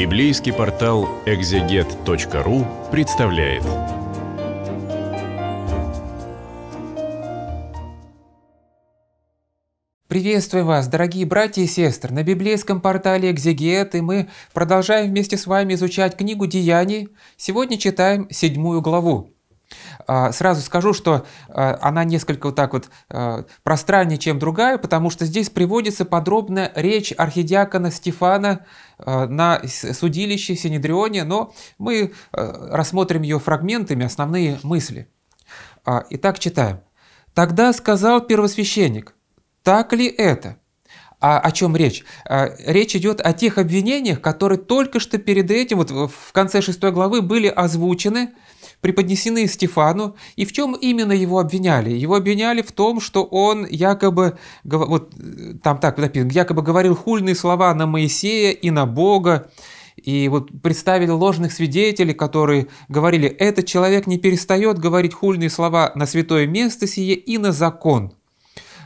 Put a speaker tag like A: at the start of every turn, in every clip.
A: Библейский портал экзегет.ру представляет. Приветствую вас, дорогие братья и сестры, на библейском портале Экзегет, и мы продолжаем вместе с вами изучать книгу Деяний. Сегодня читаем седьмую главу. А, сразу скажу, что а, она несколько вот так вот а, пространнее, чем другая, потому что здесь приводится подробно речь архидиакона Стефана на судилище Синедрионе, но мы рассмотрим ее фрагментами, основные мысли. Итак, читаем. «Тогда сказал первосвященник, так ли это?» А о чем речь? Речь идет о тех обвинениях, которые только что перед этим, вот в конце шестой главы, были озвучены – преподнесены Стефану, и в чем именно его обвиняли? Его обвиняли в том, что он якобы, вот э, там так написано, якобы говорил хульные слова на Моисея и на Бога, и вот представили ложных свидетелей, которые говорили, этот человек не перестает говорить хульные слова на святое место сие и на закон –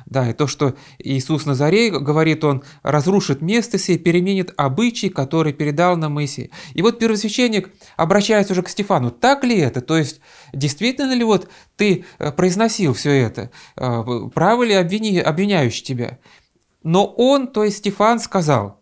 A: да, и то, что Иисус Назарей, говорит он, разрушит место сие, переменит обычаи, которые передал нам Моисей. И вот первосвященник обращается уже к Стефану. Так ли это? То есть, действительно ли вот ты э, произносил все это? Э, Право ли обвини, обвиняющий тебя? Но он, то есть Стефан, сказал –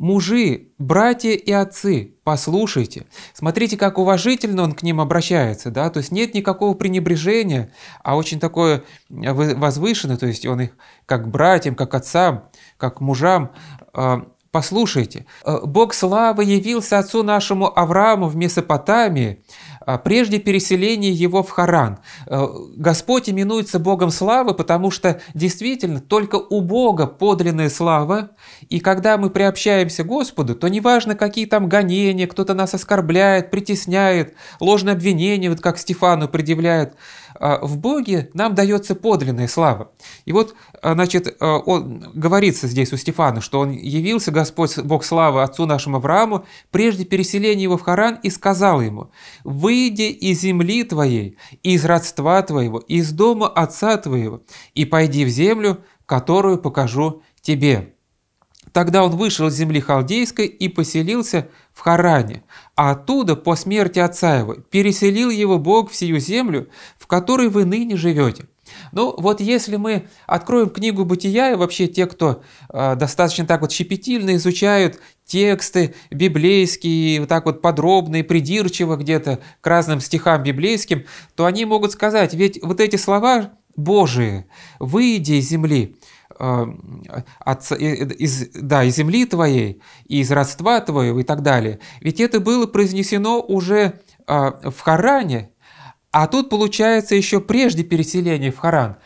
A: Мужи, братья и отцы, послушайте. Смотрите, как уважительно он к ним обращается, да, то есть нет никакого пренебрежения, а очень такое э, возвышенное, то есть он их как братьям, как отцам, как мужам э, Послушайте, э, Бог славы явился отцу нашему Аврааму в Месопотамии, а, прежде переселения его в Харан. Э, Господь именуется Богом славы, потому что действительно только у Бога подлинная слава, и когда мы приобщаемся Господу, то неважно, какие там гонения, кто-то нас оскорбляет, притесняет, ложные обвинения, вот как Стефану предъявляют. А, в Боге нам дается подлинная слава. И вот, а, значит, а, он, говорится здесь у Стефана, что он явился, Господь Бог славы отцу нашему Аврааму, прежде переселения его в Харан, и сказал ему, «Выйди из земли твоей, из родства твоего, из дома отца твоего, и пойди в землю, которую покажу тебе». Тогда он вышел из земли халдейской и поселился в Харане, а оттуда по смерти отца его переселил его Бог в сию землю, в которой вы ныне живете. Ну вот если мы откроем книгу «Бытия», и вообще те, кто э, достаточно так вот щепетильно изучают тексты библейские, вот так вот подробные, придирчиво где-то к разным стихам библейским, то они могут сказать, ведь вот эти слова Божие, «выйди из земли», от, из, да, из земли твоей, и из родства твоего и так далее. Ведь это было произнесено уже а, в Харане, а тут получается еще прежде переселения в Харан.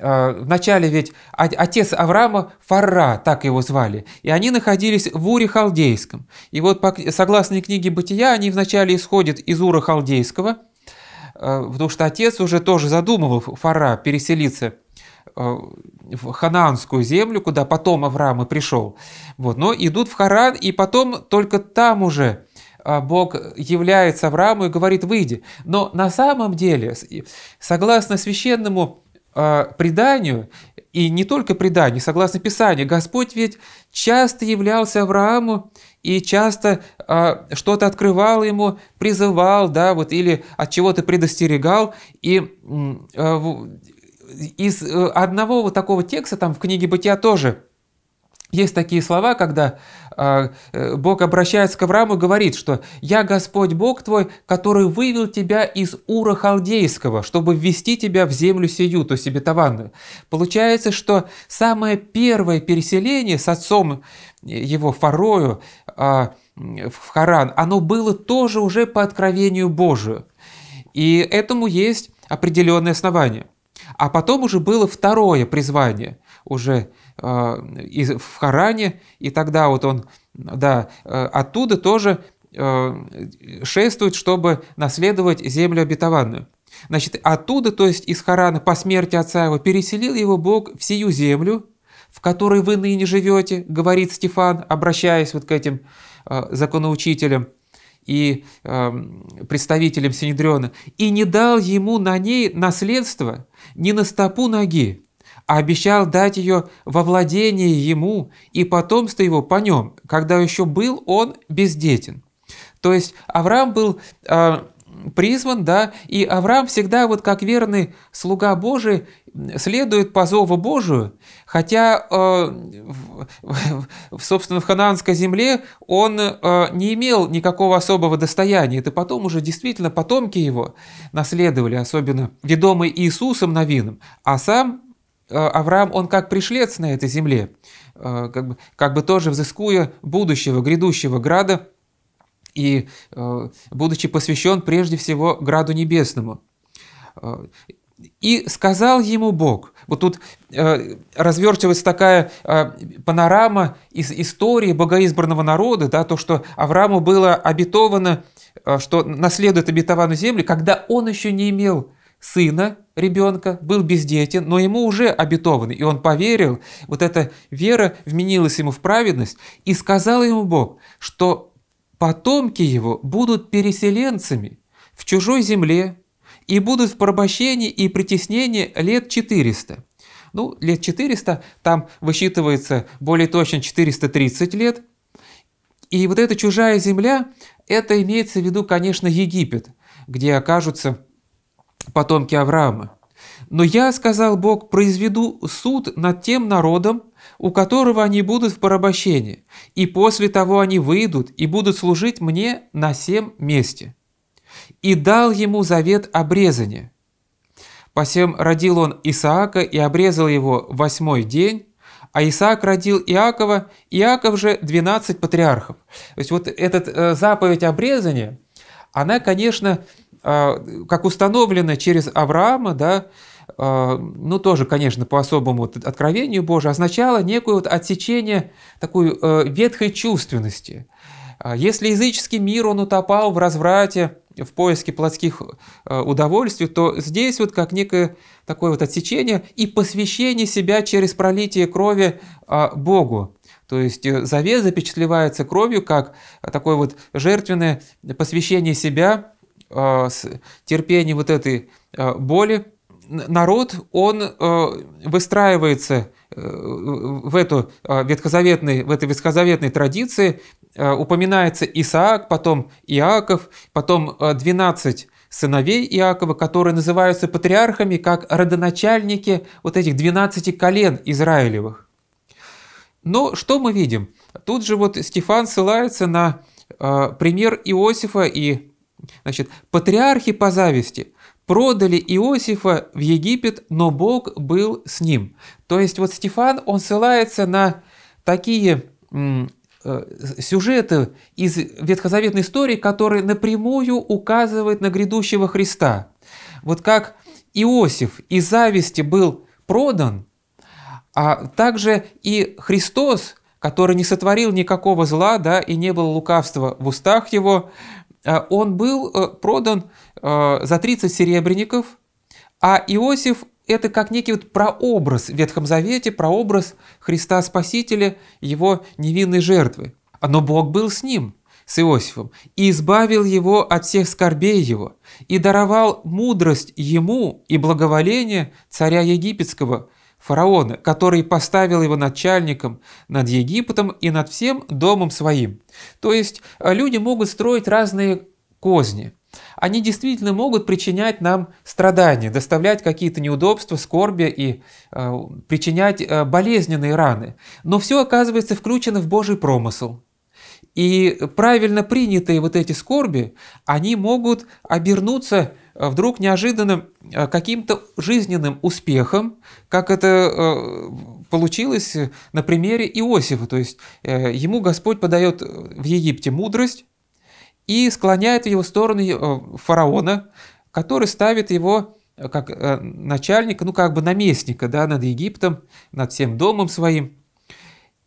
A: А, вначале ведь отец Авраама Фара так его звали, и они находились в Уре Халдейском. И вот согласно книге Бытия, они вначале исходят из Ура Халдейского, а, потому что отец уже тоже задумывал Фара переселиться – Э, в ханаанскую землю, куда потом Авраам и пришел. Вот, но идут в Харан, и потом только там уже э, Бог является Аврааму и говорит «выйди». Но на самом деле, согласно священному э, преданию, и не только преданию, согласно Писанию, Господь ведь часто являлся Аврааму и часто что-то открывал ему, призывал, да, вот, или от чего-то предостерегал. И из э, одного вот такого текста, там в книге «Бытия» тоже есть такие слова, когда а, э, Бог обращается к Аврааму и говорит, что «Я Господь Бог твой, который вывел тебя из Ура Халдейского, чтобы ввести тебя в землю сию», то есть обетованную». Получается, что самое первое переселение с отцом его Фарою а, в Харан, оно было тоже уже по откровению Божию. И этому есть определенные основания. А потом уже было второе призвание, уже э, в Харане, и тогда вот он, да, э, оттуда тоже э, шествует, чтобы наследовать землю обетованную. Значит, оттуда, то есть из Харана по смерти отца его, переселил его Бог в сию землю, в которой вы ныне живете, говорит Стефан, обращаясь вот к этим законоучителям – и э, представителем Синедриона, и не дал ему на ней наследство ни на стопу ноги, а обещал дать ее во владение ему и потомство его по нем, когда еще был он бездетен. То есть Авраам был э, призван, да, и Авраам всегда вот как верный слуга Божий следует по зову Божию, хотя, э, собственно, в ханаанской земле он э, не имел никакого особого достояния. Это потом уже действительно потомки его наследовали, особенно ведомый Иисусом Новином, а сам э, Авраам, он как пришлец на этой земле, как бы, как бы тоже взыскуя будущего, грядущего града и будучи посвящен прежде всего граду небесному. И сказал ему Бог. Вот тут э, развертывается такая э, панорама из истории богоизбранного народа, да, то, что Аврааму было обетовано, э, что наследует обетованную землю, когда он еще не имел сына, ребенка, был бездетен, но ему уже обетованы, и он поверил, вот эта вера вменилась ему в праведность, и сказал ему Бог, что потомки его будут переселенцами в чужой земле, и будут в порабощении и притеснении лет 400. Ну, лет 400, там высчитывается более точно 430 лет. И вот эта чужая земля, это имеется в виду, конечно, Египет, где окажутся потомки Авраама. Но я, сказал Бог, произведу суд над тем народом, у которого они будут в порабощении, и после того они выйдут и будут служить мне на всем месте и дал ему завет обрезания. Посем родил он Исаака и обрезал его восьмой день, а Исаак родил Иакова, Иаков же 12 патриархов. То есть вот эта э, заповедь обрезания, она, конечно, э, как установлена через Авраама, да, э, ну тоже, конечно, по особому откровению Божию, означала некое вот отсечение такой ветхой чувственности. А если языческий мир, он утопал в разврате, в поиске плотских э, удовольствий, то здесь вот как некое такое вот отсечение и посвящение себя через пролитие крови а, Богу. То есть э, завет запечатлевается кровью как такое вот жертвенное посвящение себя, а, терпение вот этой а, боли. Народ, он э, выстраивается в эту ветхозаветной, в этой ветхозаветной традиции Э, упоминается Исаак, потом Иаков, потом 12 э, сыновей Иакова, которые называются патриархами, как родоначальники вот этих 12 колен Израилевых. Но что мы видим? Тут же вот Стефан ссылается на э, пример Иосифа и значит, патриархи по зависти продали Иосифа в Египет, но Бог был с ним. То есть вот Стефан, он ссылается на такие Э, сюжеты из ветхозаветной истории, которые напрямую указывают на грядущего Христа. Вот как Иосиф из зависти был продан, а также и Христос, который не сотворил никакого зла, да, и не было лукавства в устах его, э, он был э, продан за 30 серебряников, а Иосиф это как некий вот прообраз в Ветхом Завете, прообраз Христа Спасителя, его невинной жертвы. Но Бог был с ним, с Иосифом, и избавил его от всех скорбей его, и даровал мудрость ему и благоволение царя египетского, фараона, который поставил его начальником над Египтом и над всем домом своим. То есть э, люди могут строить разные козни – они действительно могут причинять нам страдания, доставлять какие-то неудобства, скорби и э, причинять э, болезненные раны. Но все оказывается включено в Божий промысел. И правильно принятые вот эти скорби, они могут обернуться э, вдруг неожиданным э, каким-то жизненным успехом, как это э, получилось на примере Иосифа. То есть ему Господь подает в Египте мудрость, и склоняет в его сторону э, фараона, который ставит его э, как э, начальника, ну как бы наместника да, над Египтом, над всем домом своим.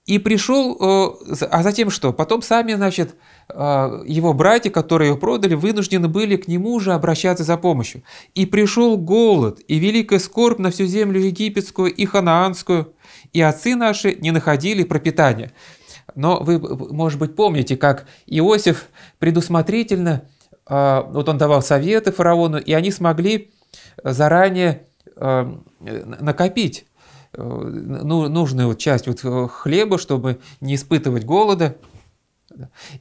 A: И пришел, а затем что? Потом сами, значит, его братья, которые его продали, вынуждены были к нему же обращаться за помощью. И пришел голод, и великая скорбь на всю землю египетскую и ханаанскую, и отцы наши не находили пропитания. Но вы, может быть, помните, как Иосиф предусмотрительно, а, вот он давал советы фараону, и они смогли заранее а, накопить э, ну, нужную вот часть вот э, хлеба, чтобы не испытывать голода.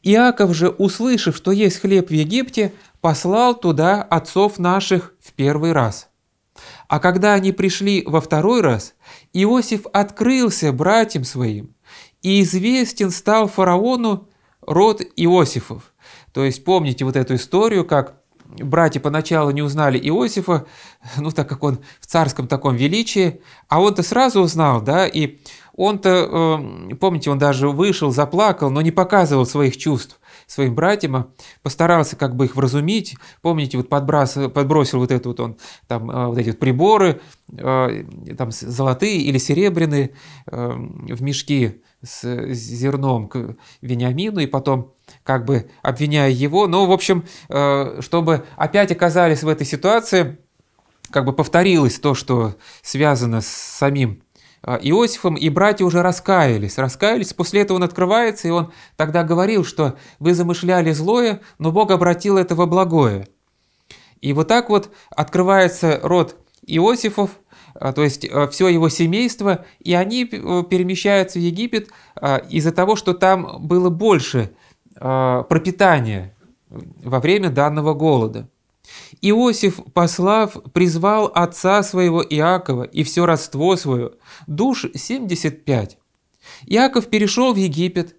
A: Иаков же, услышав, что есть хлеб в Египте, послал туда отцов наших в первый раз. А когда они пришли во второй раз, Иосиф открылся братьям своим, и известен стал фараону род Иосифов. То есть помните вот эту историю, как братья поначалу не узнали Иосифа, ну так как он в царском таком величии, а он-то сразу узнал, да, и он-то, э, помните, он даже вышел, заплакал, но не показывал своих чувств своим братьям, а постарался как бы их вразумить. Помните, вот подброс, подбросил вот это вот он, там, э, вот эти вот приборы, э, там, золотые или серебряные в мешки с зерном к Вениамину и потом как бы обвиняя его. Ну, в общем, э, чтобы опять оказались в этой ситуации, как бы повторилось то, что связано с самим э, Иосифом, и братья уже раскаялись. Раскаялись, после этого он открывается, и он тогда говорил, что вы замышляли злое, но Бог обратил это во благое. И вот так вот открывается род Иосифов, а, то есть а, все его семейство, и они э, перемещаются в Египет а, из-за того, что там было больше пропитания э, во время данного голода. Иосиф, послав, призвал отца своего Иакова и все родство свое, душ 75. Иаков перешел в Египет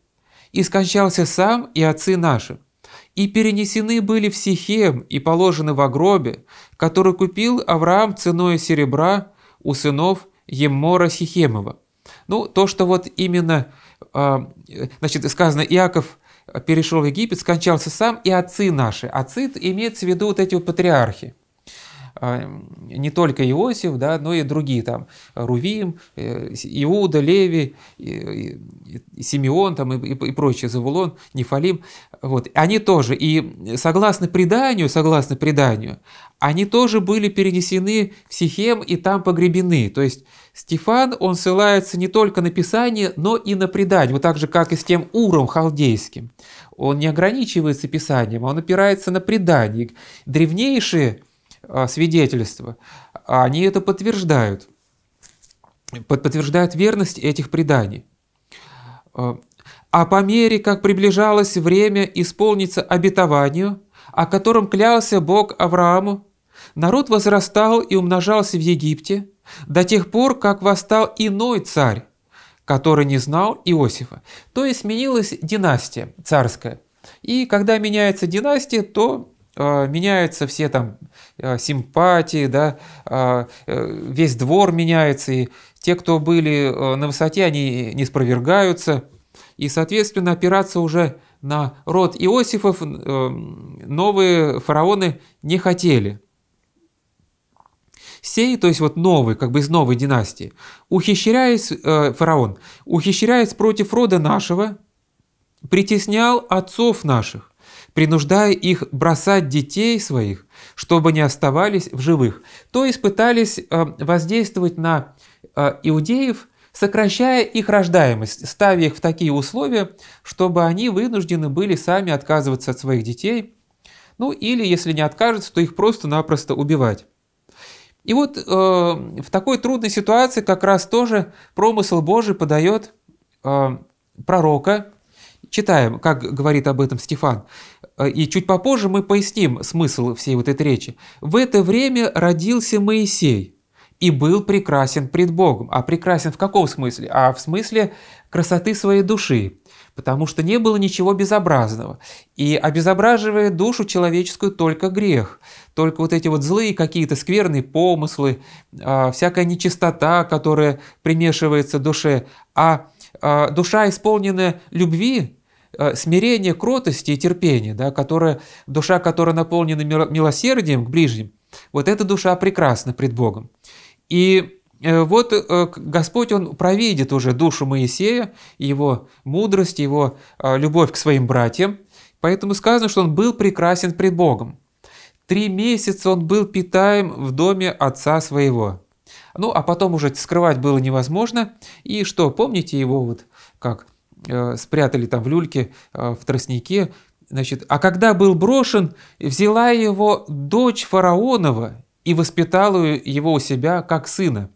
A: и скончался сам и отцы наши. И перенесены были в Сихем и положены в гробе, который купил Авраам ценой серебра у сынов Емора Сихемова. Ну, то, что вот именно, а, значит, сказано, Иаков перешел в Египет, скончался сам, и отцы наши. Отцы имеется в виду вот эти вот патриархи. А, не только Иосиф, да, но и другие там, Рувим, э, Иуда, Леви, Симеон там, и, и прочие, Завулон, Нефалим, вот, они тоже, и согласно преданию, согласно преданию, они тоже были перенесены в Сихем и там погребены, то есть Стефан, он ссылается не только на Писание, но и на предание, вот так же, как и с тем Уром халдейским. Он не ограничивается Писанием, а он опирается на предание. Древнейшие а, свидетельства, а они это подтверждают, подтверждают верность этих преданий. А, а по мере, как приближалось время исполниться обетованию, о котором клялся Бог Аврааму, народ возрастал и умножался в Египте до тех пор, как восстал иной царь, который не знал Иосифа. То есть сменилась династия царская. И когда меняется династия, то Э, меняются все там э, симпатии, да, э, весь двор меняется, и те, кто были на высоте, они не спровергаются, и, соответственно, опираться уже на род Иосифов новые фараоны не хотели. Сей, то есть вот новый, как бы из новой династии, ухищряясь, фараон, ухищряясь против рода нашего, притеснял отцов наших, принуждая их бросать детей своих, чтобы не оставались в живых. То есть пытались э, воздействовать на э, иудеев, сокращая их рождаемость, ставя их в такие условия, чтобы они вынуждены были сами отказываться от своих детей, ну или, если не откажутся, то их просто-напросто убивать. И вот э, в такой трудной ситуации как раз тоже промысл Божий подает э, пророка. Читаем, как говорит об этом Стефан. Э, и чуть попозже мы поясним смысл всей вот этой речи, в это время родился Моисей и был прекрасен пред Богом. А прекрасен в каком смысле? А в смысле красоты своей души, потому что не было ничего безобразного. И обезображивая душу человеческую только грех, только вот эти вот злые какие-то скверные помыслы, а, всякая нечистота, которая примешивается душе. А, а душа, исполненная любви, Э, смирение, кротости и терпение, да, которая душа, которая наполнена милосердием к ближним, вот эта душа прекрасна пред Богом. И э, вот э, Господь, Он провидит уже душу Моисея, его мудрость, его любовь к своим братьям. Поэтому сказано, что он был прекрасен пред Богом. Три месяца он был питаем в доме отца своего. Ну, а потом уже скрывать было невозможно. И что, помните его вот как Э, спрятали там в люльке, э, в тростнике. Значит, а когда был брошен, взяла его дочь фараонова и воспитала его у себя как сына.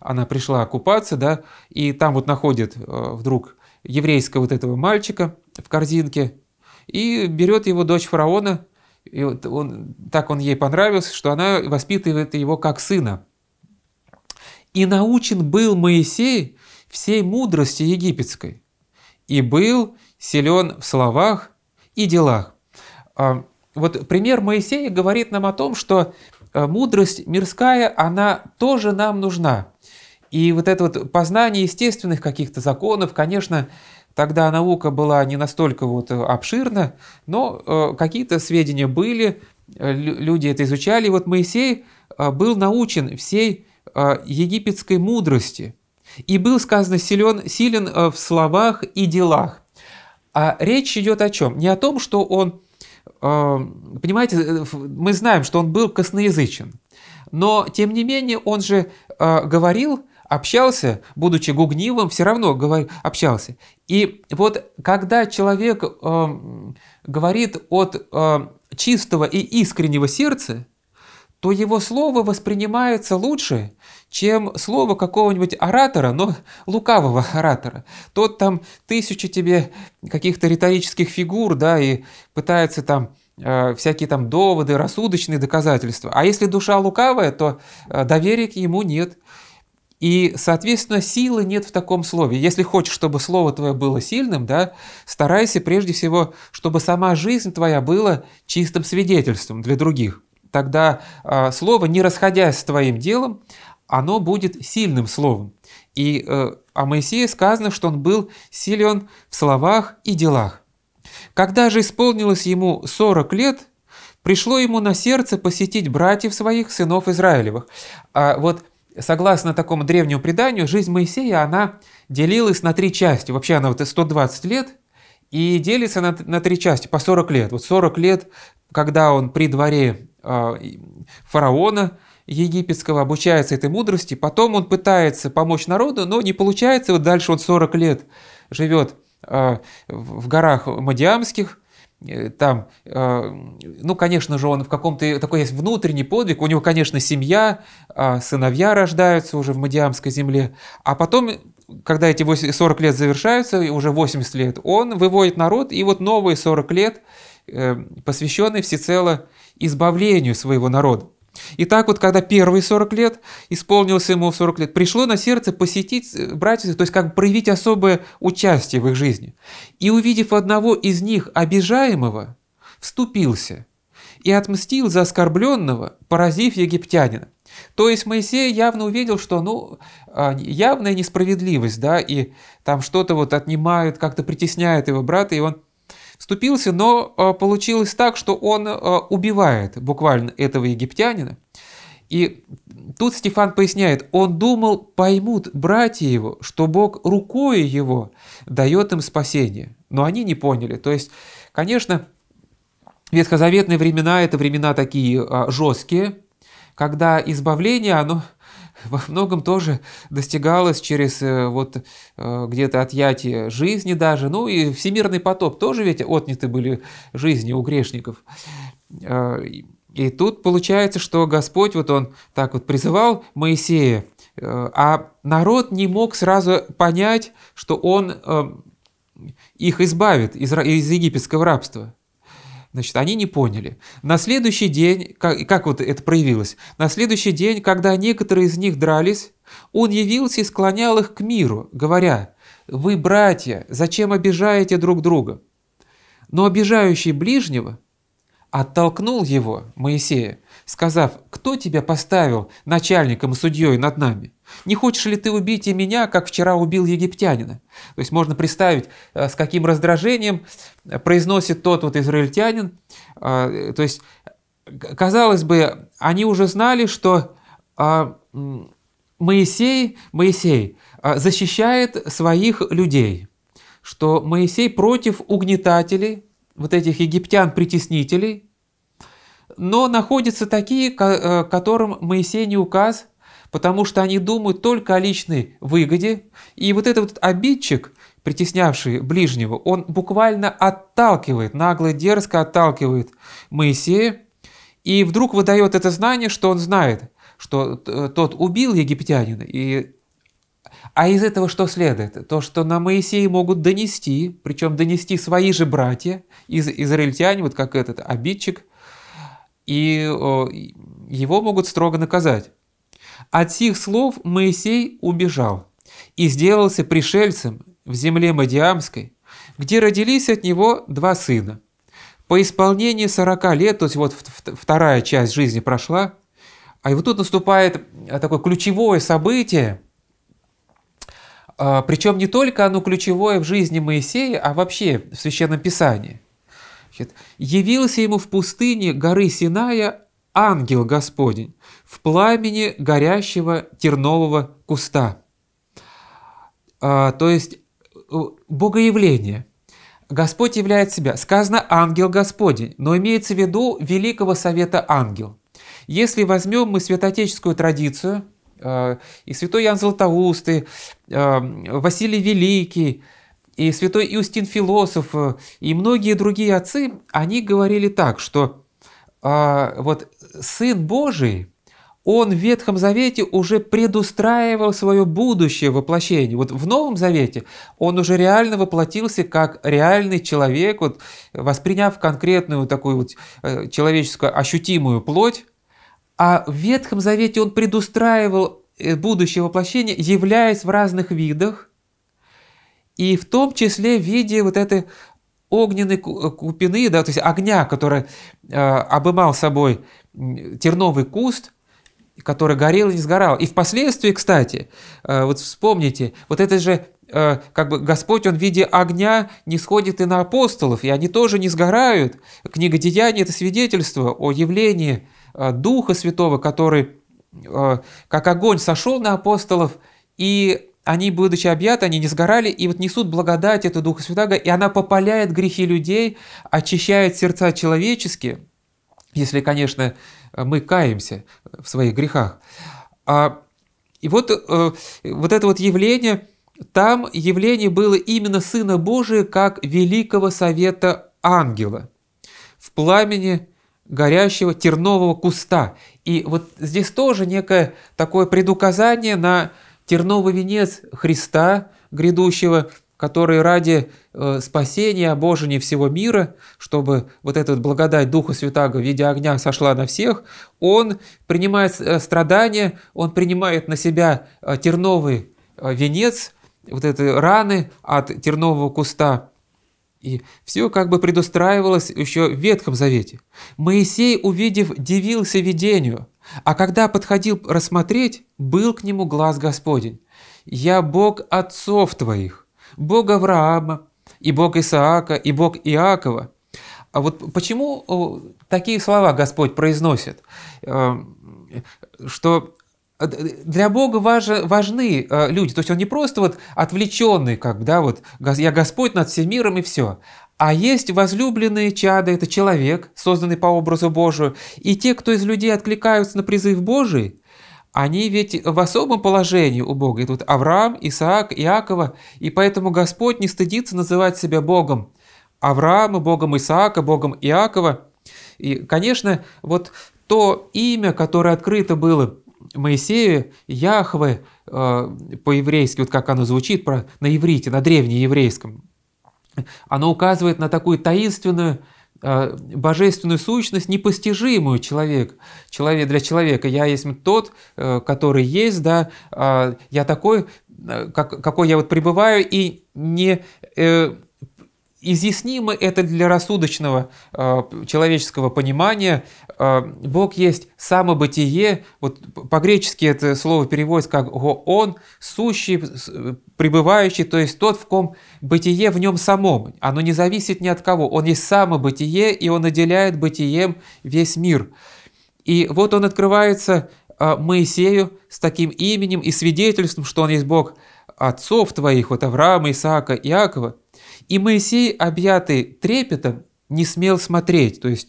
A: Она пришла окупаться, да, и там вот находит э, вдруг еврейского вот этого мальчика в корзинке и берет его дочь фараона, и вот он, так он ей понравился, что она воспитывает его как сына. И научен был Моисей всей мудрости египетской и был силен в словах и делах. А, вот пример Моисея говорит нам о том, что а, мудрость мирская, она тоже нам нужна. И вот это вот познание естественных каких-то законов, конечно, тогда наука была не настолько вот обширна, но а, какие-то сведения были, люди это изучали. И вот Моисей был научен всей египетской мудрости – и был, сказано, силен, силен э, в словах и делах. А речь идет о чем? Не о том, что он, э, понимаете, э, мы знаем, что он был косноязычен, но тем не менее он же говорил, общался, будучи гугнивым, все равно общался. И вот когда человек эм, говорит от чистого и искреннего сердца, то его слово воспринимается лучше, чем слово какого-нибудь оратора, но лукавого оратора. Тот там тысячи тебе каких-то риторических фигур, да, и пытается там э, всякие там доводы, рассудочные доказательства. А если душа лукавая, то э, доверия к нему нет. И, соответственно, силы нет в таком слове. Если хочешь, чтобы слово твое было сильным, да, старайся прежде всего, чтобы сама жизнь твоя была чистым свидетельством для других тогда а, слово, не расходясь с твоим делом, оно будет сильным словом. И э, о Моисее сказано, что он был силен в словах и делах. Когда же исполнилось ему 40 лет, пришло ему на сердце посетить братьев своих, сынов Израилевых. А вот согласно такому древнему преданию, жизнь Моисея, она делилась на три части. Вообще она вот 120 лет, и делится на, на три части, по 40 лет. Вот 40 лет, когда он при дворе а, фараона египетского, обучается этой мудрости, потом он пытается помочь народу, но не получается, вот дальше он 40 лет живет а, в горах Мадиамских, э, там, а, ну, конечно же, он в каком-то, такой есть внутренний подвиг, у него, конечно, семья, сыновья рождаются уже в Мадиамской земле, а потом, когда эти 40 лет завершаются, уже 80 лет, он выводит народ, и вот новые 40 лет, э, посвященные всецело избавлению своего народа. И так вот, когда первые 40 лет, исполнился ему 40 лет, пришло на сердце посетить э, братьев, то есть как бы проявить особое участие в их жизни. И увидев одного из них, обижаемого, вступился и отмстил за оскорбленного, поразив египтянина. То есть Моисей явно увидел, что ну, а, явная несправедливость, да, и там что-то вот отнимают, как-то притесняют его брата, и он вступился, но э, получилось так, что он э, убивает буквально этого египтянина. И тут Стефан поясняет, он думал, поймут братья его, что Бог рукой его дает им спасение. Но они не поняли. То есть, конечно, ветхозаветные времена – это времена такие э, жесткие, когда избавление, оно во многом тоже достигалось через э, вот э, где-то отъятие жизни даже. Ну и всемирный потоп тоже ведь отняты были жизни у грешников. Э, и тут получается, что Господь, вот он так вот призывал Моисея, а народ не мог сразу понять, что он их избавит из, из египетского рабства. Значит, они не поняли. На следующий день, как, как вот это проявилось, на следующий день, когда некоторые из них дрались, он явился и склонял их к миру, говоря, «Вы, братья, зачем обижаете друг друга?» Но обижающий ближнего оттолкнул его, Моисея, сказав, «Кто тебя поставил начальником и судьей над нами?» Не хочешь ли ты убить и меня, как вчера убил египтянина? То есть можно представить, э, с каким раздражением э, произносит тот вот израильтянин. Э, то есть, казалось бы, они уже знали, что Моисей, Моисей защищает своих людей, что Моисей против угнетателей, вот этих египтян-притеснителей, но находятся такие, которым Моисей не указ – потому что они думают только о личной выгоде, и вот этот вот обидчик, притеснявший ближнего, он буквально отталкивает, нагло дерзко отталкивает Моисея, и вдруг выдает это знание, что он знает, что э, тот убил египтянина, и а из этого что следует? То, что на Моисея могут донести, причем донести свои же братья, из израильтяне, вот как этот обидчик, и его могут строго наказать. От сих слов Моисей убежал и сделался пришельцем в земле Мадиамской, где родились от него два сына. По исполнении 40 лет, то есть вот вторая часть жизни прошла, а и вот тут наступает а, такое ключевое событие, а, причем не только оно ключевое в жизни Моисея, а вообще в Священном Писании. Значит, «Явился ему в пустыне горы Синая ангел Господень в пламени горящего тернового куста. А, то есть богоявление. Господь являет себя. Сказано «ангел Господень», но имеется в виду Великого Совета ангел. Если возьмем мы святоотеческую традицию, а, и святой Ян Златоуст, и а, Василий Великий, и святой Иустин Философ, и многие другие отцы, они говорили так, что а, вот Сын Божий – он в Ветхом Завете уже предустраивал свое будущее воплощение. Вот в Новом Завете он уже реально воплотился как реальный человек, вот, восприняв конкретную такую вот э, человеческую ощутимую плоть. А в Ветхом Завете он предустраивал э, будущее воплощение, являясь в разных видах, и в том числе в виде вот этой огненной э, купины, да, то есть огня, который э, обымал собой терновый куст – который горел и не сгорал. И впоследствии, кстати, э, вот вспомните, вот это же э, как бы Господь, Он в виде огня не сходит и на апостолов, и они тоже не сгорают. Книга Деяний – это свидетельство о явлении э, Духа Святого, который как огонь сошел на апостолов, и они, будучи объяты, они не сгорали, и вот несут благодать этого Духа Святого, и она попаляет грехи людей, очищает сердца человеческие – если, конечно, мы каемся в своих грехах. А, и вот, э, вот это вот явление, там явление было именно Сына Божия как великого совета ангела в пламени горящего тернового куста. И вот здесь тоже некое такое предуказание на терновый венец Христа грядущего – который ради э, спасения Божьего всего мира, чтобы вот эта благодать Духа Святаго в виде огня сошла на всех, он принимает э, страдания, он принимает на себя э, терновый э, венец, вот эти раны от тернового куста. И все как бы предустраивалось еще в Ветхом Завете. Моисей, увидев, дивился видению, а когда подходил рассмотреть, был к нему глаз Господень. «Я Бог отцов твоих, Бог Авраама, и Бог Исаака, и Бог Иакова. А вот почему э, такие слова Господь произносит, э, что э, для Бога важны люди, то есть Он не просто вот отвлеченный, как да, вот я Господь над всем миром и все, а есть возлюбленные чады, это человек, созданный по образу Божию, и те, кто из людей откликаются на призыв Божий, они ведь в особом положении у Бога. И тут Авраам, Исаак, Иакова. И поэтому Господь не стыдится называть себя Богом. Авраама, Богом Исаака, Богом Иакова. И, конечно, вот то имя, которое открыто было Моисею, Яхве, э, по-еврейски, вот как оно звучит про, на иврите, на древнееврейском, оно указывает на такую таинственную а, божественную сущность, непостижимую человек, человек для человека. Я есть тот, э, который есть, да, а, я такой, э, как, какой я вот пребываю, и не, э, изъяснимо это для рассудочного э, человеческого понимания. Э, Бог есть самобытие, вот по-гречески это слово переводится как «он», сущий, пребывающий, то есть тот, в ком бытие в нем самом. Оно не зависит ни от кого. Он есть самобытие, и он наделяет бытием весь мир. И вот он открывается э, Моисею с таким именем и свидетельством, что он есть Бог отцов твоих, вот Авраама, Исаака, Иакова – и Моисей, объятый трепетом, не смел смотреть. То есть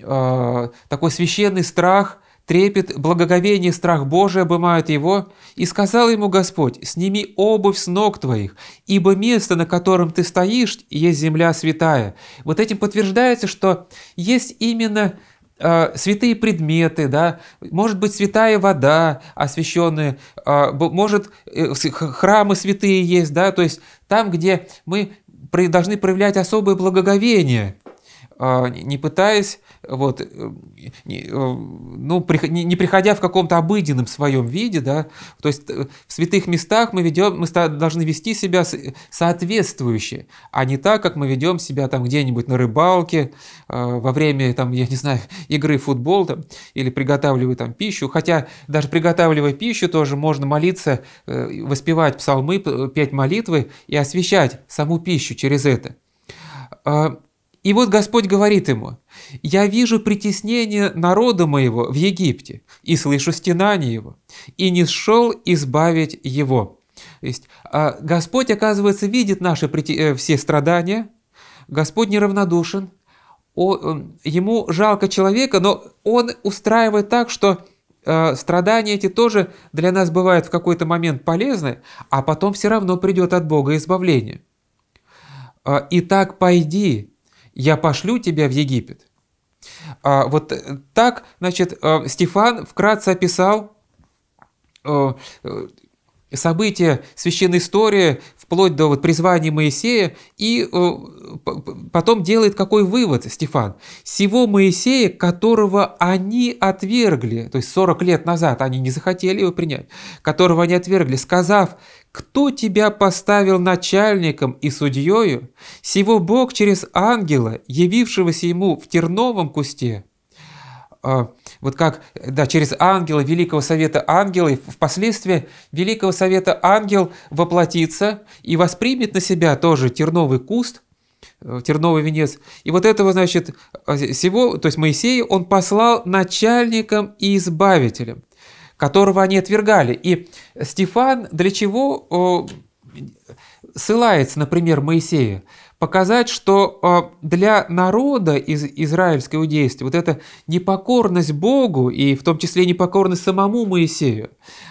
A: э, такой священный страх, трепет, благоговение, страх Божий обымают его. И сказал ему Господь, сними обувь с ног твоих, ибо место, на котором ты стоишь, есть земля святая. Вот этим подтверждается, что есть именно а, святые предметы, да, может быть, святая вода освященная, а, может, э, храмы святые есть, да, то есть там, где мы должны проявлять особое благоговение. А, не пытаясь, вот, э, не, э, ну, не, не приходя в каком-то обыденном своем виде, да, то есть э, в святых местах мы, ведем, мы должны вести себя соответствующе, а не так, как мы ведем себя там где-нибудь на рыбалке, а, во время, там, я не знаю, игры в футбол там, или приготавливая там пищу, хотя даже приготавливая пищу тоже можно молиться, воспевать псалмы, петь молитвы и освещать саму пищу через это а, и вот Господь говорит ему, «Я вижу притеснение народа моего в Египте, и слышу стенание его, и не шел избавить его». То есть а, Господь, оказывается, видит наши э, все страдания, Господь неравнодушен, он, э, ему жалко человека, но он устраивает так, что э, страдания эти тоже для нас бывают в какой-то момент полезны, а потом все равно придет от Бога избавление. А, «Итак, пойди, я пошлю тебя в Египет. А, вот э, так, значит, э, Стефан вкратце описал э, события священной истории вплоть до вот призвания Моисея, и потом делает какой вывод Стефан? Сего Моисея, которого они отвергли, то есть 40 лет назад они не захотели его принять, которого они отвергли, сказав, кто тебя поставил начальником и судьею, сего Бог через ангела, явившегося ему в терновом кусте?» а, вот как, да, через ангела, Великого Совета Ангела, впоследствии Великого Совета Ангел воплотится и воспримет на себя тоже терновый куст, э, терновый венец. И вот этого, значит, всего, э, то есть Моисея он послал начальником и избавителем которого они отвергали. И Стефан для чего э, ссылается, например, Моисея? Показать, что э, для народа из израильского действия вот эта непокорность Богу, и в том числе непокорность самому Моисею,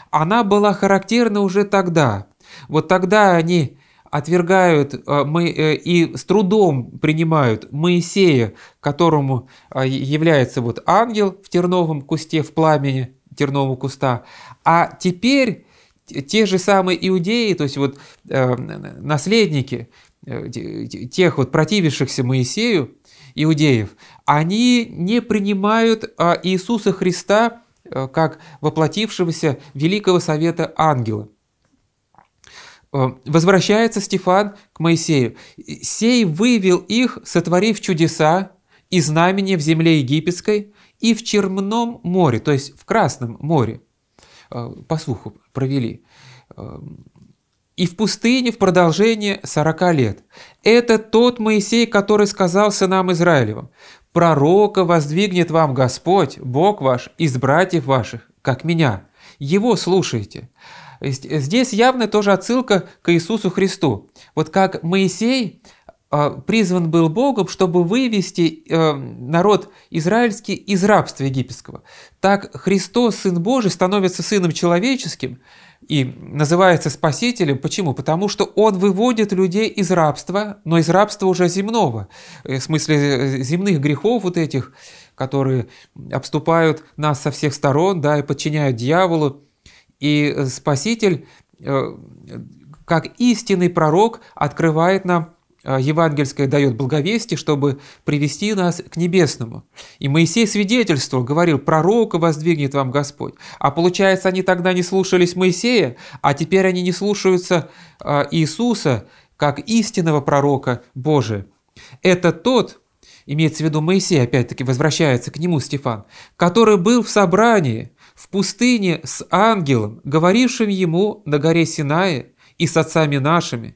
A: она была характерна уже тогда. Вот тогда они отвергают э, и с трудом принимают Моисея, которому является вот ангел в терновом кусте в пламени, тернового куста. А теперь те же самые иудеи, то есть вот э, наследники э, тех вот противившихся Моисею, иудеев, они не принимают э, Иисуса Христа э, как воплотившегося великого совета ангела. Э, возвращается Стефан к Моисею. «Сей вывел их, сотворив чудеса и знамения в земле египетской, и в Черном море, то есть в Красном море, э, по слуху провели, э, и в пустыне в продолжение 40 лет. Это тот Моисей, который сказал сынам Израилевым, «Пророка воздвигнет вам Господь, Бог ваш, из братьев ваших, как меня. Его слушайте». Здесь явно тоже отсылка к Иисусу Христу. Вот как Моисей – Э, призван был Богом, чтобы вывести э, народ израильский из рабства египетского. Так Христос, Сын Божий, становится Сыном Человеческим и называется Спасителем. Почему? Потому что Он выводит людей из рабства, но из рабства уже земного, э, в смысле земных грехов вот этих, которые обступают нас со всех сторон да, и подчиняют дьяволу. И Спаситель, как истинный пророк, открывает нам Э, евангельское дает благовестие, чтобы привести нас к небесному. И Моисей свидетельствовал, говорил, пророка воздвигнет вам Господь. А получается, они тогда не слушались Моисея, а теперь они не слушаются э, Иисуса, как истинного пророка Божия. Это тот, имеется в виду Моисей, опять-таки возвращается к нему Стефан, который был в собрании в пустыне с ангелом, говорившим ему на горе Синае и с отцами нашими,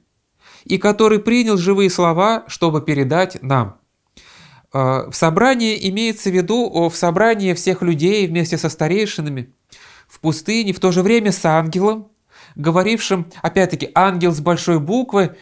A: и который принял живые слова, чтобы передать нам. А, в собрании имеется в виду в собрании всех людей вместе со старейшинами в пустыне, в то же время с ангелом, говорившим, опять-таки, ангел с большой буквы,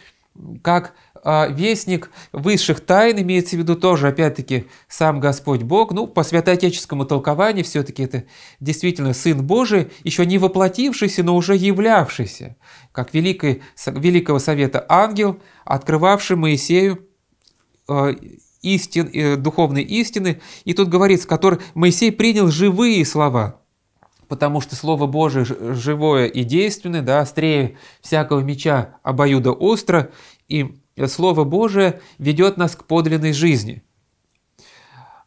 A: как а вестник высших тайн, имеется в виду тоже, опять-таки, сам Господь Бог. Ну, по святоотеческому толкованию все-таки это действительно Сын Божий, еще не воплотившийся, но уже являвшийся, как великий, Великого Совета ангел, открывавший Моисею э, истин, э, духовные истины. И тут говорится, который Моисей принял живые слова – потому что Слово Божие живое и действенное, да, острее всякого меча обоюда остро, и Э, Слово Божие ведет нас к подлинной жизни,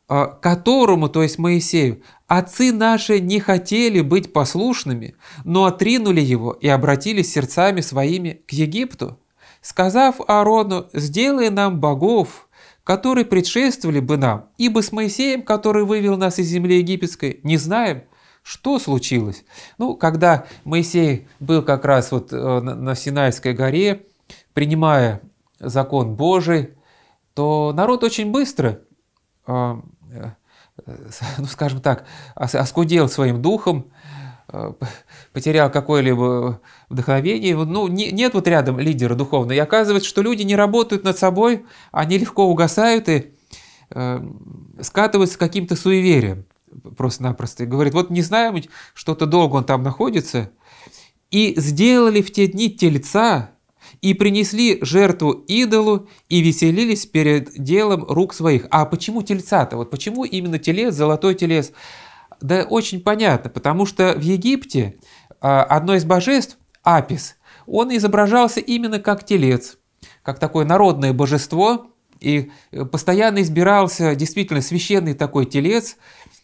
A: э, которому, то есть Моисею, отцы наши не хотели быть послушными, но отринули его и обратились сердцами своими к Египту, сказав Аарону, сделай нам богов, которые предшествовали бы нам, ибо с Моисеем, который вывел нас из земли египетской, не знаем, что случилось? Ну, когда Моисей был как раз вот э, на Синайской горе, принимая закон Божий, то народ очень быстро, а, э, ну скажем так, оскудел своим духом, а, потерял какое-либо вдохновение. Ну, нет вот рядом лидера духовного. И оказывается, что люди не работают над собой, они легко угасают и э, скатываются к каким-то суевериям просто-напросто. И говорит, вот не знаем, что-то долго он там находится. И сделали в те дни те лица, и принесли жертву идолу и веселились перед делом рук своих. А почему тельца-то? Вот почему именно телец, золотой телец? Да очень понятно, потому что в Египте а, одно из божеств, Апис, он изображался именно как телец, как такое народное божество, и э, постоянно избирался действительно священный такой телец,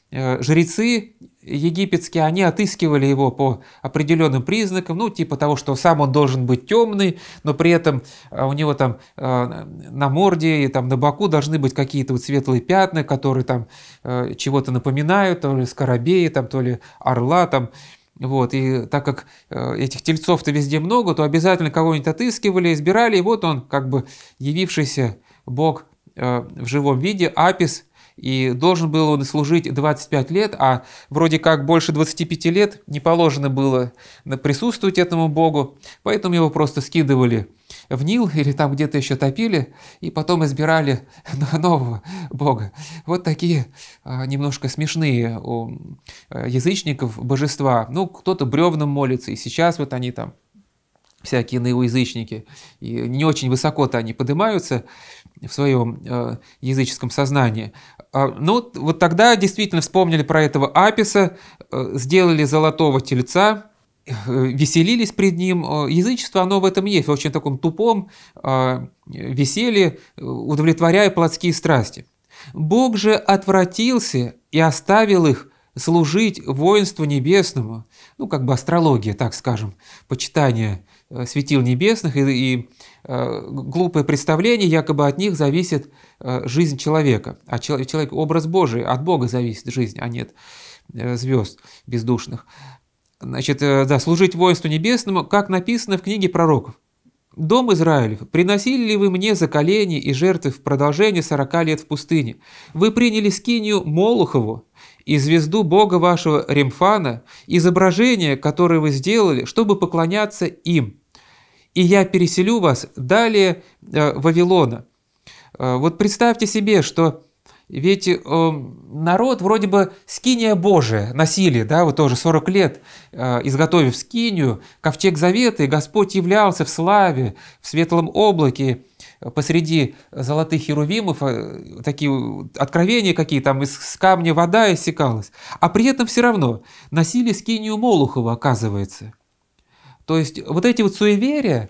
A: э, жрецы египетские, они отыскивали его по определенным признакам, ну, типа того, что сам он должен быть темный, но при этом а, у него там а, на морде и там на боку должны быть какие-то вот светлые пятна, которые там а, чего-то напоминают, то ли скоробеи, там, то ли орла, там, вот, и так как этих тельцов-то везде много, то обязательно кого-нибудь отыскивали, избирали, и вот он, как бы явившийся бог в живом виде, Апис – и должен был он служить 25 лет, а вроде как больше 25 лет не положено было присутствовать этому богу, поэтому его просто скидывали в Нил или там где-то еще топили, и потом избирали нового бога. Вот такие а, немножко смешные у а, язычников божества. Ну, кто-то бревном молится, и сейчас вот они там всякие наивоязычники, и не очень высоко-то они поднимаются в своем э, языческом сознании. А, ну, вот тогда действительно вспомнили про этого Аписа, э, сделали золотого тельца, э, веселились пред ним. Э, язычество, оно в этом есть, в очень таком тупом веселье, удовлетворяя плотские страсти. Бог же отвратился и оставил их служить воинству небесному, ну, как бы астрология, так скажем, почитание светил небесных и, и Э, глупые представления, якобы от них зависит э, жизнь человека. А человек, образ Божий, от Бога зависит жизнь, а нет э, звезд бездушных. Значит, да, служить воинству небесному, как написано в книге пророков. «Дом Израилев, приносили ли вы мне заколение и жертвы в продолжение сорока лет в пустыне? Вы приняли скинию Молухову и звезду бога вашего Ремфана, изображение, которое вы сделали, чтобы поклоняться им» и я переселю вас далее э, Вавилона». Э, вот представьте себе, что ведь э, народ вроде бы скиния Божия носили, да, вот тоже 40 лет, э, изготовив скинию, ковчег завета, и Господь являлся в славе, в светлом облаке, э, посреди золотых херувимов, э, такие откровения какие там, из камня вода иссякалась. А при этом все равно носили скинию Молухова, оказывается – то есть вот эти вот суеверия,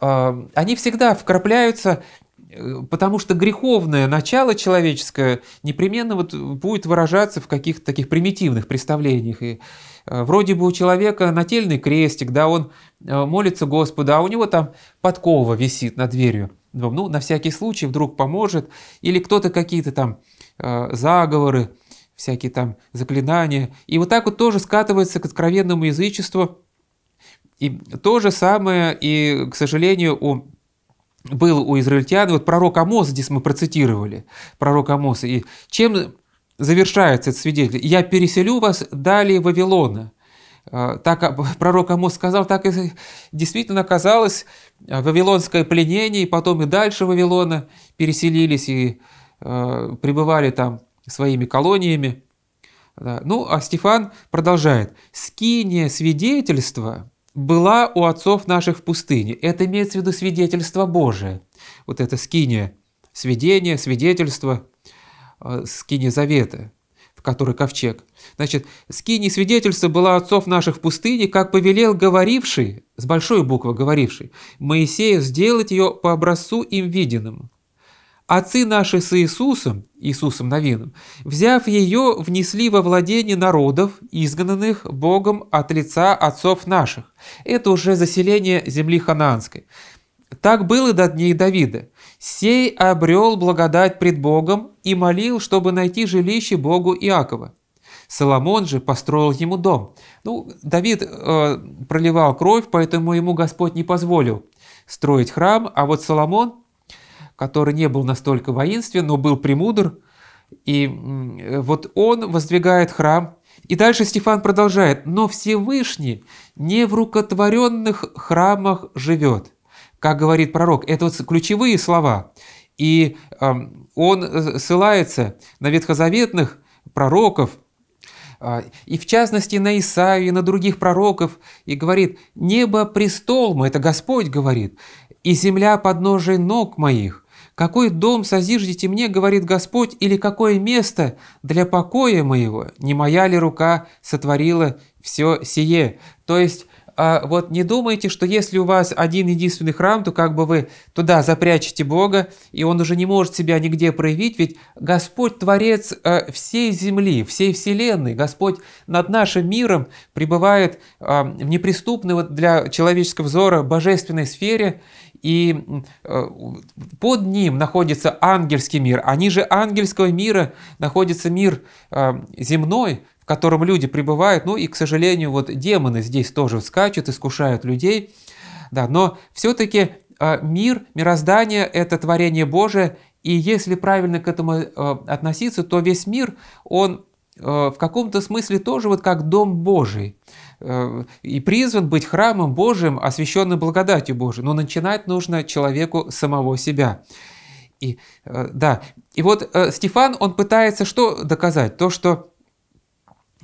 A: э, они всегда вкрапляются, э, потому что греховное начало человеческое непременно вот будет выражаться в каких-то таких примитивных представлениях. И э, вроде бы у человека нательный крестик, да, он молится Господу, а у него там подкова висит над дверью. Ну, на всякий случай вдруг поможет. Или кто-то какие-то там заговоры, всякие там заклинания. И вот так вот тоже скатывается к откровенному язычеству – и то же самое, и, к сожалению, у был у израильтян, вот пророк Амос, здесь мы процитировали, пророк Амос, и чем завершается этот свидетель? «Я переселю вас далее Вавилона». А, так а, пророк Амос сказал, так и действительно оказалось а, вавилонское пленение, и потом и дальше Вавилона переселились и э, пребывали там своими колониями. Да. Ну, а Стефан продолжает. «Скиния свидетельства была у отцов наших в пустыне. Это имеется в виду свидетельство Божие. Вот это скиния, сведение, свидетельство, э, скиния завета, в которой ковчег. Значит, скиния свидетельство была отцов наших в пустыне, как повелел говоривший, с большой буквы говоривший, Моисею сделать ее по образцу им виденному. Отцы наши с Иисусом, Иисусом Новином, взяв ее, внесли во владение народов, изгнанных Богом от лица отцов наших. Это уже заселение земли ханаанской. Так было до дней Давида. «Сей обрел благодать пред Богом и молил, чтобы найти жилище Богу Иакова». Соломон же построил ему дом. Ну, Давид э, проливал кровь, поэтому ему Господь не позволил строить храм, а вот Соломон который не был настолько воинствен, но был премудр. И э, вот он воздвигает храм. И дальше Стефан продолжает. «Но Всевышний не в рукотворенных храмах живет». Как говорит пророк, это вот ключевые слова. И эм, он э, ссылается на ветхозаветных пророков, а, и в частности на Исаию, и на других пророков, и говорит, «Небо престол мой, это Господь говорит, и земля подножие ног моих, какой дом созиждите мне, говорит Господь, или какое место для покоя моего? Не моя ли рука сотворила все сие? То есть а, вот не думайте, что если у вас один единственный храм, то как бы вы туда запрячете Бога, и он уже не может себя нигде проявить, ведь Господь Творец э, всей земли, всей вселенной, Господь над нашим миром пребывает а, в неприступной вот для человеческого взора божественной сфере, и э, под ним находится ангельский мир, а ниже ангельского мира находится мир э, земной, в котором люди пребывают, ну и, к сожалению, вот демоны здесь тоже скачут, искушают людей, да, но все-таки э, мир, мироздание – это творение Божие, и если правильно к этому относиться, то весь мир, он в каком-то смысле тоже вот как дом Божий – Э, и призван быть храмом Божиим, освященным благодатью Божией. Но начинать нужно человеку самого себя. И, э, да. и вот э, Стефан, он пытается что доказать? То, что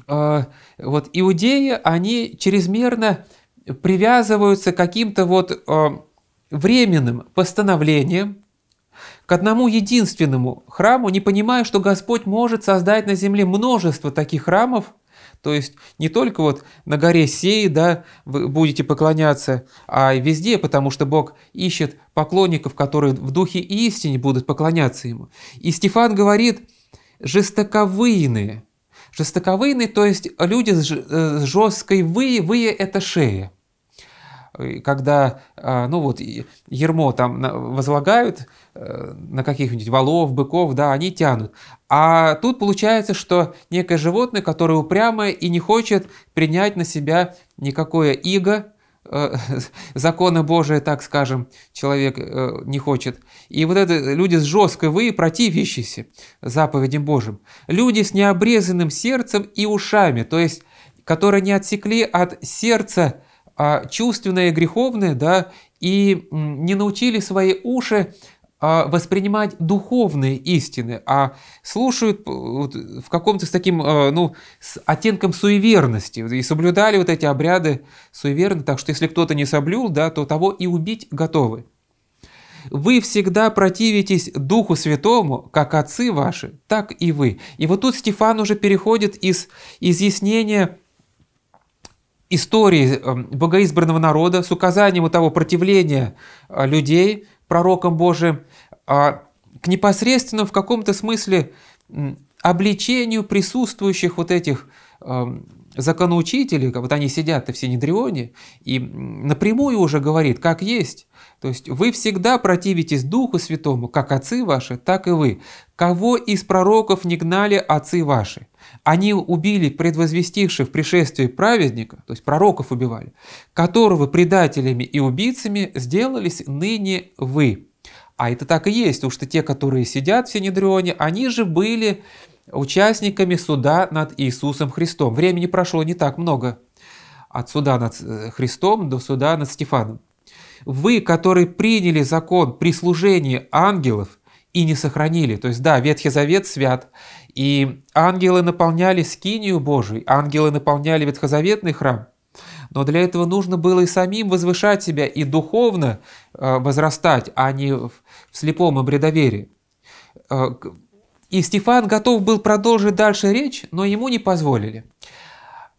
A: вот иудеи, они чрезмерно привязываются к каким-то вот временным постановлениям, к одному единственному храму, не понимая, что Господь может создать на земле множество таких храмов – то есть не только вот на горе Сей, да, вы будете поклоняться, а везде, потому что Бог ищет поклонников, которые в духе и истине будут поклоняться Ему. И Стефан говорит, жестоковыйные. Жестоковыйные, то есть люди э, с жесткой вы, вы – это шея. Э, когда, э, ну вот, ермо там возлагают э, на каких-нибудь валов, быков, да, они тянут. А тут получается, что некое животное, которое упрямое и не хочет принять на себя никакое иго, законы Божии, так скажем, человек не хочет. И вот это люди с жесткой вы, противящиеся заповедям Божьим. Люди с необрезанным сердцем и ушами, то есть, которые не отсекли от сердца а чувственное и греховное, да, и не научили свои уши а, воспринимать духовные истины, а слушают э, в каком-то с таким, э, ну, с оттенком суеверности, и соблюдали вот эти обряды суеверно, так что если кто-то не соблюл, да, то того и убить готовы. Вы всегда противитесь Духу Святому, как отцы ваши, так и вы. И вот тут Стефан уже переходит из изъяснения истории эм, богоизбранного народа с указанием у того противления а, людей пророкам Божиим а, к непосредственному в каком-то смысле обличению присутствующих вот этих эм, законоучители, вот они сидят в Синедрионе, и напрямую уже говорит, как есть. То есть вы всегда противитесь Духу Святому, как отцы ваши, так и вы. Кого из пророков не гнали отцы ваши? Они убили предвозвестивших пришествие праведника, то есть пророков убивали, которого предателями и убийцами сделались ныне вы. А это так и есть, потому что те, которые сидят в Синедрионе, они же были участниками суда над Иисусом Христом. Времени прошло не так много. От суда над э, Христом до суда над Стефаном. Вы, которые приняли закон при служении ангелов и не сохранили. То есть, да, Ветхий Завет свят, и ангелы наполняли скинию Божию, ангелы наполняли ветхозаветный храм. Но для этого нужно было и самим возвышать себя, и духовно э, возрастать, а не в слепом обредоверии э, и Стефан готов был продолжить дальше речь, но ему не позволили.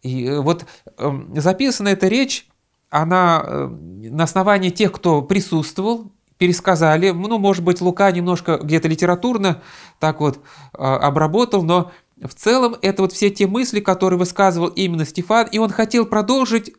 A: И э, вот эм, записана эта речь, она э, на основании тех, кто присутствовал, пересказали. Ну, может быть, Лука немножко где-то литературно так вот э, обработал, но в целом это вот все те мысли, которые высказывал именно Стефан, и он хотел продолжить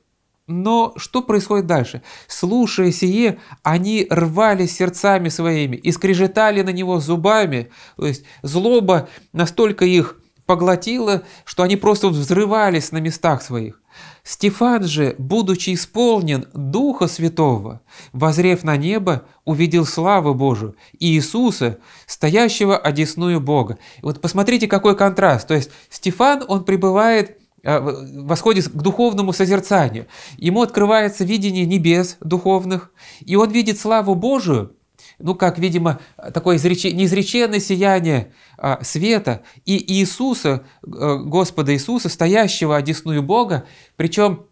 A: но что происходит дальше? Слушая сие, они рвали сердцами своими и скрежетали на него зубами. То есть злоба настолько их поглотила, что они просто взрывались на местах своих. Стефан же, будучи исполнен Духа Святого, возрев на небо, увидел славу Божию и Иисуса, стоящего одесную Бога. И вот посмотрите, какой контраст. То есть Стефан, он пребывает а, восходит к духовному созерцанию. Ему открывается видение небес духовных, и он видит славу Божию, ну как, видимо, такое неизреченное сияние а, света и Иисуса, э, Господа Иисуса, стоящего одесную Бога, причем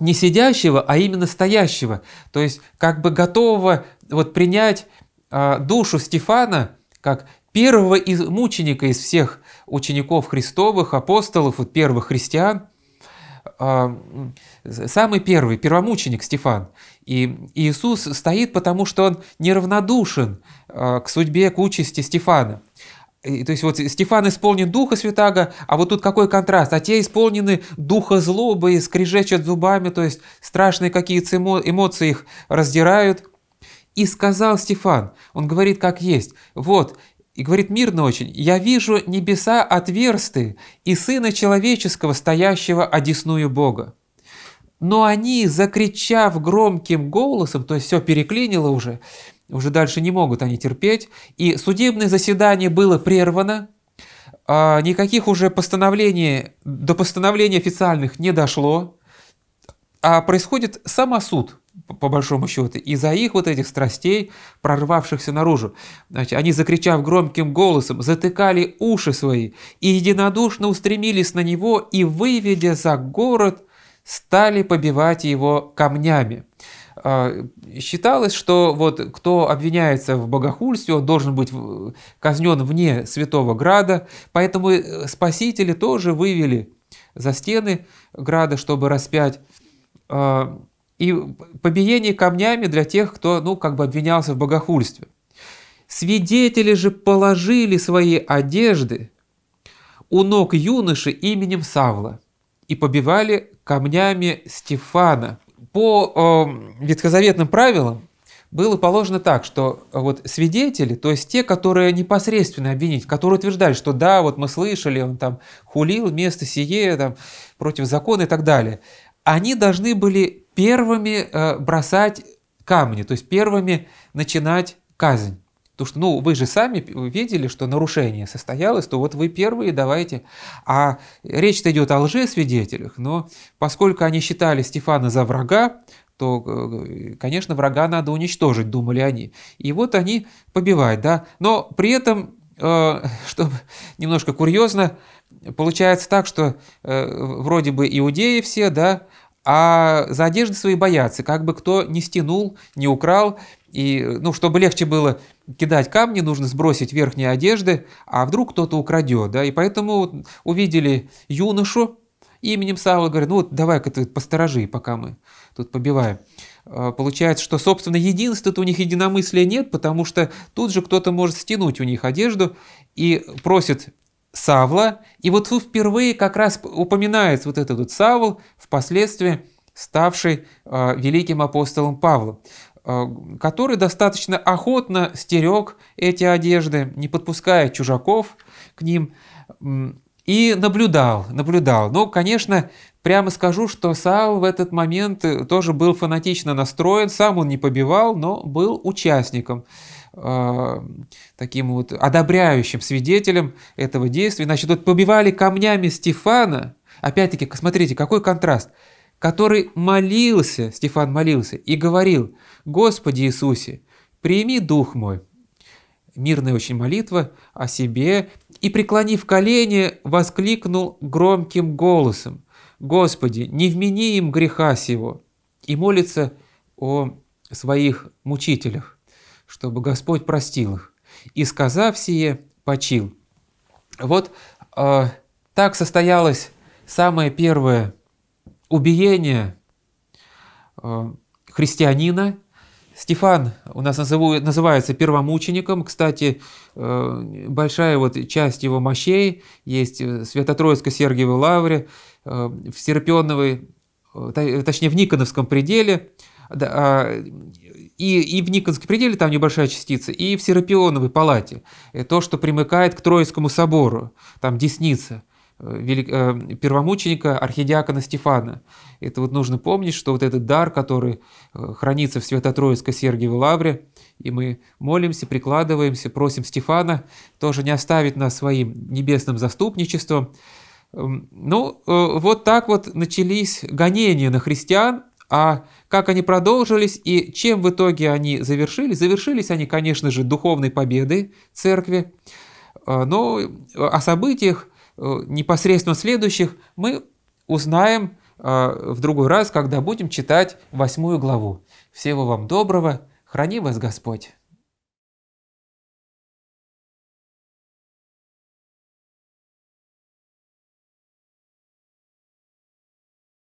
A: не сидящего, а именно стоящего, то есть как бы готового вот принять а, душу Стефана как первого из мученика из всех учеников Христовых, апостолов, вот первых христиан, а, самый первый, первомученик Стефан. И Иисус стоит, потому что он неравнодушен а, к судьбе, к участи Стефана. то есть вот Стефан исполнен Духа Святаго, а вот тут какой контраст? А те исполнены Духа злобы и скрежечат зубами, то есть страшные какие-то эмоции их раздирают – и сказал Стефан, он говорит как есть, вот, и говорит мирно очень, «Я вижу небеса отверсты и Сына Человеческого, стоящего одесную Бога». Но они, закричав громким голосом, то есть все переклинило уже, уже дальше не могут они терпеть, и судебное заседание было прервано, а никаких уже постановлений, до постановления официальных не дошло, а происходит самосуд – по большому счету, из-за их вот этих страстей, прорвавшихся наружу. Значит, они, закричав громким голосом, затыкали уши свои и единодушно устремились на него и, выведя за город, стали побивать его камнями. А, считалось, что вот кто обвиняется в богохульстве, он должен быть казнен вне Святого Града, поэтому э, спасители тоже вывели за стены Града, чтобы распять а, и побиение камнями для тех, кто, ну, как бы обвинялся в богохульстве. Свидетели же положили свои одежды у ног юноши именем Савла и побивали камнями Стефана. По э, ветхозаветным правилам было положено так, что вот свидетели, то есть те, которые непосредственно обвинить, которые утверждали, что да, вот мы слышали, он там хулил место сие, там, против закона и так далее, они должны были первыми э, бросать камни, то есть первыми начинать казнь. Потому что, ну, вы же сами видели, что нарушение состоялось, то вот вы первые давайте. А речь-то идет о лжесвидетелях, но поскольку они считали Стефана за врага, то, э, конечно, врага надо уничтожить, думали они. И вот они побивают, да. Но при этом, э, чтобы немножко курьезно, получается так, что вроде бы иудеи все, да, а за одежды свои боятся, как бы кто не стянул, не украл. И, ну, чтобы легче было кидать камни, нужно сбросить верхние одежды, а вдруг кто-то украдет, да, и поэтому увидели юношу именем Савла, говорят, ну, вот давай-ка ты посторожи, пока мы тут побиваем. А получается, что, собственно, единства у них единомыслия нет, потому что тут же кто-то может стянуть у них одежду и просит Савла. И вот тут впервые как раз упоминается вот этот вот Савл, впоследствии ставший э, великим апостолом Павлом а, который достаточно охотно стерег эти одежды, не подпуская чужаков к ним, и наблюдал, наблюдал. Но, конечно, прямо скажу, что Саул в этот момент тоже был фанатично настроен, сам он не побивал, но был участником а, таким вот одобряющим свидетелем этого действия. Значит, вот побивали камнями Стефана, опять-таки, смотрите, какой контраст, который молился, Стефан молился и говорил, «Господи Иисусе, прими дух мой». Мирная очень молитва о себе, и, преклонив колени, воскликнул громким голосом, «Господи, не вмени им греха сего!» и молится о своих мучителях чтобы Господь простил их. И, сказав сие, почил. Вот э, так состоялось самое первое убиение э, христианина. Стефан у нас называют, называется первомучеником. Кстати, э, большая вот часть его мощей есть в Свято-Троицко-Сергиевой лавре, э, в Серпеновой, э, точнее в Никоновском пределе, да, а и, и в Никонском пределе там небольшая частица, и в Серапионовой палате, э, то, что примыкает к Троицкому собору, там десница э, э, первомученика архидиакона Стефана. Это вот нужно помнить, что вот этот дар, который хранится в Свято-Троицкой Сергиевой Лавре, и мы молимся, прикладываемся, просим Стефана тоже не оставить нас своим небесным заступничеством. Эм, ну, вот так вот начались гонения на христиан, а как они продолжились и чем в итоге они завершились? Завершились они, конечно же, духовной победой церкви. А, но о событиях, э, непосредственно следующих, мы узнаем а, в другой раз, когда будем читать восьмую главу. Всего вам доброго, храни вас Господь!